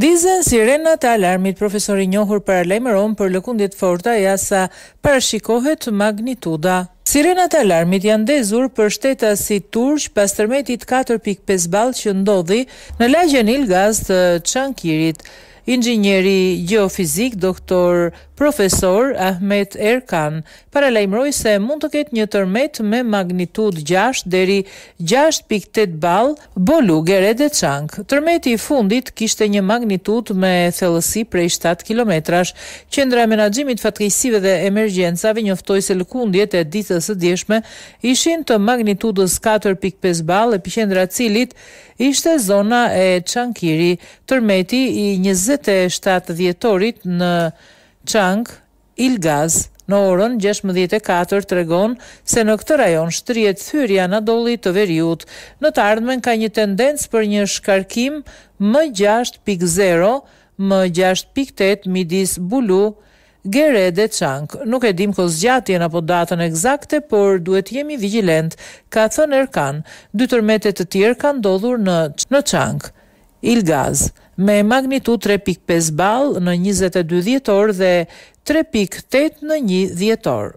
Dizen sirenat e alarmit profesori njohur për për lëkundit forta e asa parashikohet magnituda. Sirenat e alarmit janë dezur për shteta si Turq pas tërmetit 4.5 balë që ndodhi në lagjen Ilgaz të Çankirit inxhinieri geofizik doktor profesor Ahmet Erkan paralajmëroi se mund të ketë një tërmet me magnitud 6 deri 6.8 ball Bolugë Rede Çank. Tërmeti i fundit kishte një magnitud me thellësi prej 7 kilometrash. Qendra e menaxhimit fatkeqësive dhe emergjencave njoftoi se lëkundjet e ditës së djeshme ishin të magnitudës 4.5 ball, epiqendra e cilit ishte zona e Çankiri. Tërmeti i 27 dhjetorit në Chang, Ilgaz, në orën 16.04 të regon se në këtë rajon shtërjet thyrja në doli të veriut. Në të ardhmen ka një tendencë për një shkarkim më 6.0, më 6.8 midis bulu, Gere dhe Çank, nuk e dim kështë gjatjen apo datën exakte por duhet jemi vigilent, ka thënë Erkan, dy tërmetet të tjerë ka ndodhur në Çank, Ilgaz me magnitu 3.5 ball në 22 djetor dhe 3.8 në 1 djetor.